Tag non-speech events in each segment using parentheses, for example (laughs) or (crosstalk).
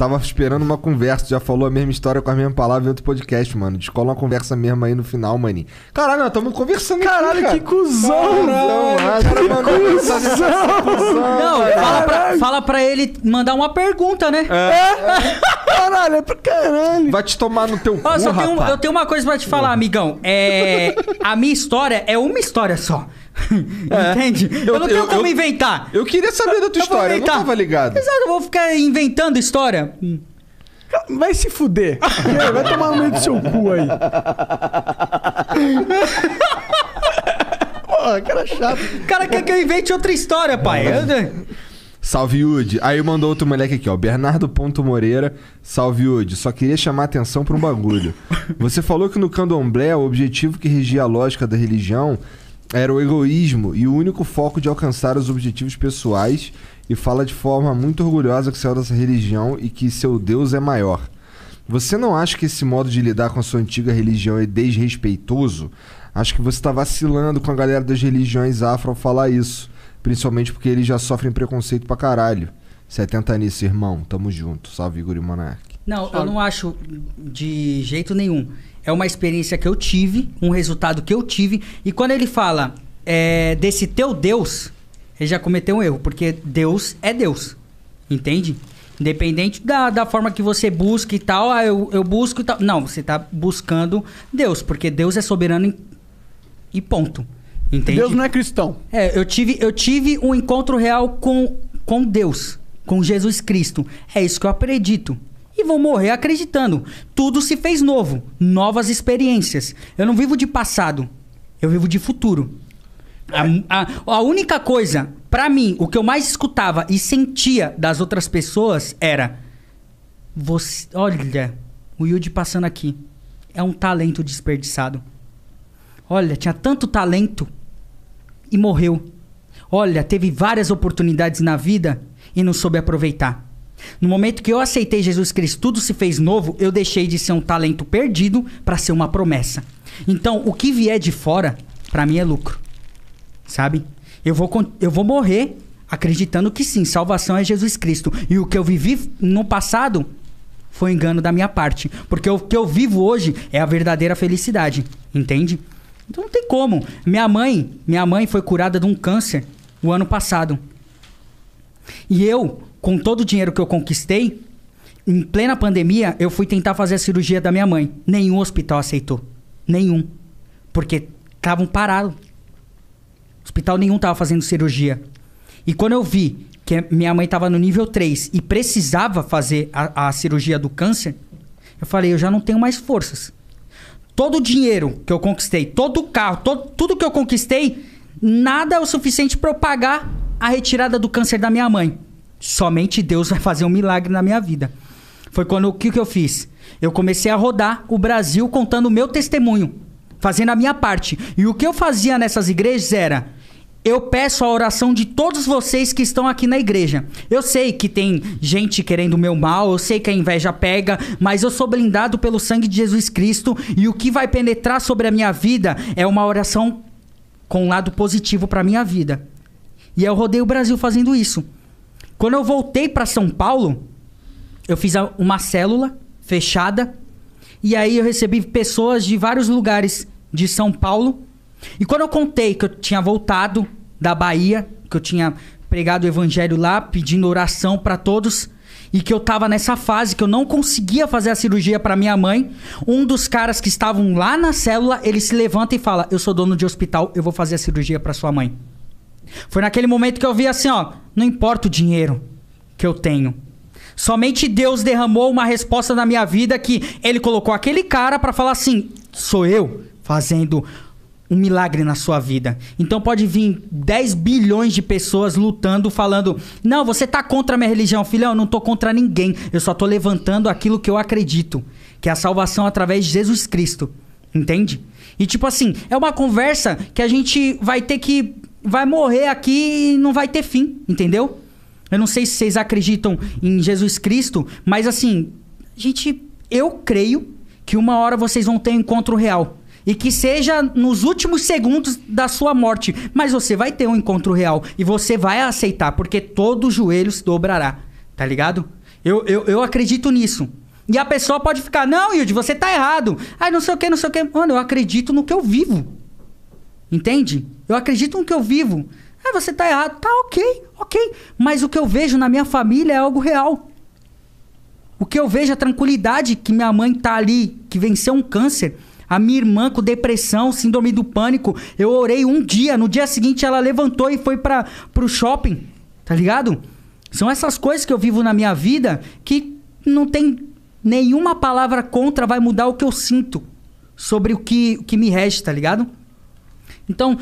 Tava esperando uma conversa, já falou a mesma história com a mesma palavra em outro podcast, mano. Descola uma conversa mesmo aí no final, maninho. Caralho, nós tamo conversando Caralho, aqui, cara. que cuzão! Caralho, né? que cuzão! Não, fala pra, fala pra ele mandar uma pergunta, né? É. é. é. É pra caralho. Vai te tomar no teu Nossa, cu, eu tenho, rapaz. eu tenho uma coisa pra te falar, amigão. É, a minha história é uma história só. (laughs) É. Entende? Eu, eu, não tenho eu, como eu, inventar. Eu queria saber da tua história, eu não tava ligado. Exato, eu vou ficar inventando história. Hum. Vai se fuder. Vai tomar no meio do seu cu aí. (laughs) Porra, cara chato. O cara quer que eu invente outra história, pai. Eu... Salve Ud. Aí mandou outro moleque aqui, ó. Bernardo Moreira. Salve Ud. Só queria chamar a atenção para um bagulho. Você falou que no candomblé o objetivo que regia a lógica da religião era o egoísmo e o único foco de alcançar os objetivos pessoais e fala de forma muito orgulhosa que saiu dessa religião e que seu Deus é maior. Você não acha que esse modo de lidar com a sua antiga religião é desrespeitoso? Acho que você está vacilando com a galera das religiões afro ao falar isso. Principalmente porque eles já sofrem preconceito pra caralho. 70 nisso, irmão. Tamo junto. Salve, Igor e Monark. Não, Salve. eu não acho de jeito nenhum. É uma experiência que eu tive, um resultado que eu tive. E quando ele fala é, desse teu Deus, ele já cometeu um erro, porque Deus é Deus. Entende? Independente da, da forma que você busca e tal, ah, eu, eu busco e tal. Não, você está buscando Deus, porque Deus é soberano e ponto. Deus não é cristão. É, eu tive, eu tive um encontro real com, com Deus, com Jesus Cristo. É isso que eu acredito. E vou morrer acreditando. Tudo se fez novo, novas experiências. Eu não vivo de passado, eu vivo de futuro. A, a, a única coisa, para mim, o que eu mais escutava e sentia das outras pessoas era: você, olha, o Yudi passando aqui. É um talento desperdiçado. Olha, tinha tanto talento e morreu. Olha, teve várias oportunidades na vida e não soube aproveitar. No momento que eu aceitei Jesus Cristo, tudo se fez novo, eu deixei de ser um talento perdido para ser uma promessa. Então, o que vier de fora, para mim é lucro. Sabe? Eu vou, eu vou morrer acreditando que sim, salvação é Jesus Cristo. E o que eu vivi no passado foi engano da minha parte. Porque o que eu vivo hoje é a verdadeira felicidade. Entende? Então não tem como. Minha mãe, minha mãe foi curada de um câncer o ano passado. E eu, com todo o dinheiro que eu conquistei, em plena pandemia, eu fui tentar fazer a cirurgia da minha mãe. Nenhum hospital aceitou. Nenhum. Porque estavam parados. Hospital nenhum estava fazendo cirurgia. E quando eu vi que minha mãe estava no nível 3 e precisava fazer a, a cirurgia do câncer, eu falei, eu já não tenho mais forças. Todo o dinheiro que eu conquistei, todo o carro, todo, tudo que eu conquistei, nada é o suficiente para eu pagar a retirada do câncer da minha mãe. Somente Deus vai fazer um milagre na minha vida. Foi quando o que, que eu fiz? Eu comecei a rodar o Brasil contando o meu testemunho, fazendo a minha parte. E o que eu fazia nessas igrejas era eu peço a oração de todos vocês que estão aqui na igreja. Eu sei que tem gente querendo o meu mal, eu sei que a inveja pega, mas eu sou blindado pelo sangue de Jesus Cristo e o que vai penetrar sobre a minha vida é uma oração com um lado positivo para minha vida. E eu rodei o Brasil fazendo isso. Quando eu voltei para São Paulo, eu fiz uma célula fechada e aí eu recebi pessoas de vários lugares de São Paulo e quando eu contei que eu tinha voltado da Bahia, que eu tinha pregado o evangelho lá, pedindo oração para todos, e que eu tava nessa fase que eu não conseguia fazer a cirurgia para minha mãe, um dos caras que estavam lá na célula, ele se levanta e fala: "Eu sou dono de hospital, eu vou fazer a cirurgia para sua mãe". Foi naquele momento que eu vi assim, ó, não importa o dinheiro que eu tenho. Somente Deus derramou uma resposta na minha vida que ele colocou aquele cara para falar assim: "Sou eu fazendo um milagre na sua vida. Então pode vir 10 bilhões de pessoas lutando, falando: "Não, você tá contra a minha religião, filhão, eu não tô contra ninguém. Eu só tô levantando aquilo que eu acredito, que é a salvação através de Jesus Cristo." Entende? E tipo assim, é uma conversa que a gente vai ter que vai morrer aqui e não vai ter fim, entendeu? Eu não sei se vocês acreditam em Jesus Cristo, mas assim, gente, eu creio que uma hora vocês vão ter um encontro real e que seja nos últimos segundos da sua morte. Mas você vai ter um encontro real. E você vai aceitar, porque todo joelho se dobrará. Tá ligado? Eu, eu, eu acredito nisso. E a pessoa pode ficar, não, Yudi, você tá errado. Ai, não sei o que, não sei o que. Mano, eu acredito no que eu vivo. Entende? Eu acredito no que eu vivo. Ah, você tá errado. Tá ok, ok. Mas o que eu vejo na minha família é algo real. O que eu vejo, a é tranquilidade que minha mãe tá ali, que venceu um câncer a minha irmã com depressão, síndrome do pânico, eu orei um dia, no dia seguinte ela levantou e foi para pro shopping, tá ligado? São essas coisas que eu vivo na minha vida que não tem nenhuma palavra contra vai mudar o que eu sinto sobre o que, o que me resta, tá ligado? Então,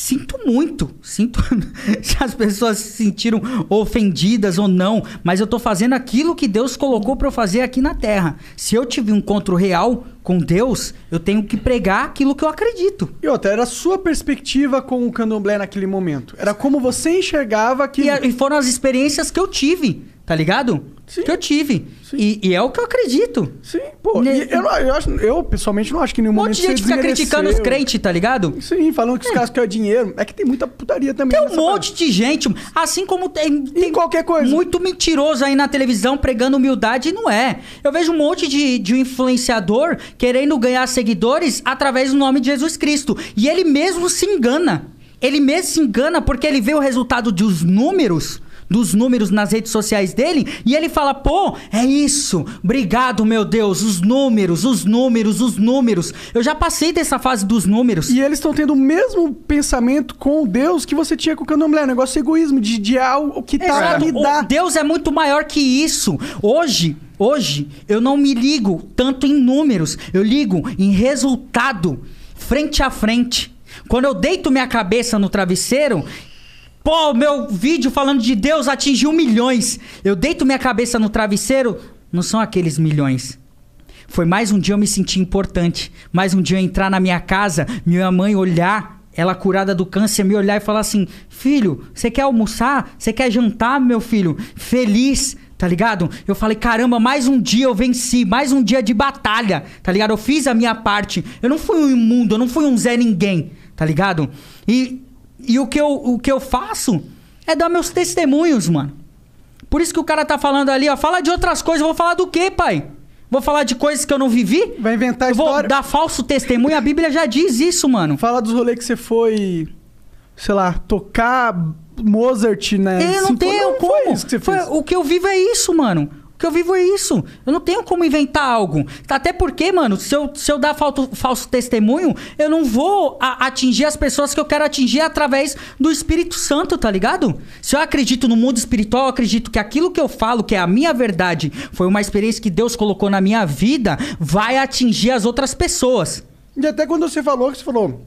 Sinto muito, sinto (laughs) se as pessoas se sentiram ofendidas ou não, mas eu estou fazendo aquilo que Deus colocou para eu fazer aqui na terra. Se eu tive um encontro real com Deus, eu tenho que pregar aquilo que eu acredito. E outra, era a sua perspectiva com o candomblé naquele momento. Era como você enxergava que. E, e foram as experiências que eu tive, tá ligado? Sim. Que eu tive. E, e, é o que eu acredito. Sim, pô. Ne... Né? Eu, eu, acho, eu, pessoalmente, não acho que nenhum um momento. Um monte de gente fica criticando os crentes, tá ligado? Sim, falando que os é. caras querem dinheiro. É que tem muita putaria também. Tem um monte parte. de gente. Assim como tem. tem qualquer coisa. Muito mentiroso aí na televisão pregando humildade e não é. Eu vejo um monte de, de influenciador querendo ganhar seguidores através do nome de Jesus Cristo. E ele mesmo se engana. Ele mesmo se engana porque ele vê o resultado dos números dos números nas redes sociais dele e ele fala: pô, é isso, obrigado, meu Deus, os números, os números, os números. Eu já passei dessa fase dos números. E eles estão tendo o mesmo pensamento com Deus que você tinha com o candomblé, negócio de egoísmo, de, de algo que tá é. dá. Deus é muito maior que isso. Hoje, hoje, eu não me ligo tanto em números, eu ligo em resultado, frente a frente. Quando eu deito minha cabeça no travesseiro Pô, meu vídeo falando de Deus atingiu milhões. Eu deito minha cabeça no travesseiro, não são aqueles milhões. Foi mais um dia eu me sentir importante. Mais um dia eu entrar na minha casa, minha mãe olhar, ela curada do câncer, me olhar e falar assim: Filho, você quer almoçar? Você quer jantar, meu filho? Feliz, tá ligado? Eu falei: Caramba, mais um dia eu venci, mais um dia de batalha, tá ligado? Eu fiz a minha parte. Eu não fui um imundo, eu não fui um Zé Ninguém, tá ligado? E e o que eu, o que eu faço é dar meus testemunhos, mano. Por isso que o cara tá falando ali, ó, fala de outras coisas, eu vou falar do quê, pai? Vou falar de coisas que eu não vivi? Vai inventar história. Vou dar falso testemunho, a Bíblia já diz isso, mano. Fala dos rolês que você foi, sei lá, tocar Mozart, né? Eu não tenho não como. Foi, foi o que eu vivo é isso, mano que eu vivo é isso. Eu não tenho como inventar algo. Até porque, mano, se eu, se eu dar falto, falso testemunho, eu não vou a, atingir as pessoas que eu quero atingir através do Espírito Santo, tá ligado? Se eu acredito no mundo espiritual, eu acredito que aquilo que eu falo, que é a minha verdade, foi uma experiência que Deus colocou na minha vida, vai atingir as outras pessoas. E até quando você falou, que você falou,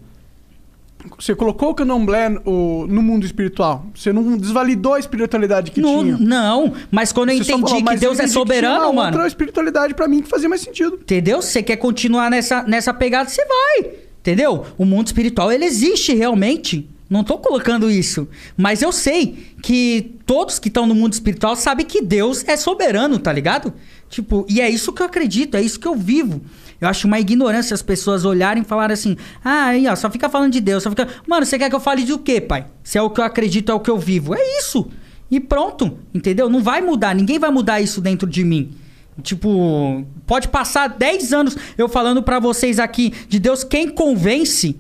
você colocou o candomblé o, no mundo espiritual. Você não desvalidou a espiritualidade que não, tinha. Não, mas quando eu você entendi falou, que Deus é entendi é soberano, que tinha uma mano. outra espiritualidade para mim que fazia mais sentido. Entendeu? Você quer continuar nessa, nessa pegada, você vai. Entendeu? O mundo espiritual, ele existe realmente. Não tô colocando isso. Mas eu sei que todos que estão no mundo espiritual sabem que Deus é soberano, tá ligado? Tipo, e é isso que eu acredito, é isso que eu vivo. Eu acho uma ignorância as pessoas olharem e falarem assim: ah, aí, ó, só fica falando de Deus, só fica. Mano, você quer que eu fale de o quê, pai? Se é o que eu acredito, é o que eu vivo. É isso. E pronto, entendeu? Não vai mudar, ninguém vai mudar isso dentro de mim. Tipo, pode passar 10 anos eu falando para vocês aqui de Deus, quem convence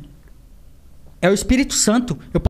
é o Espírito Santo. Eu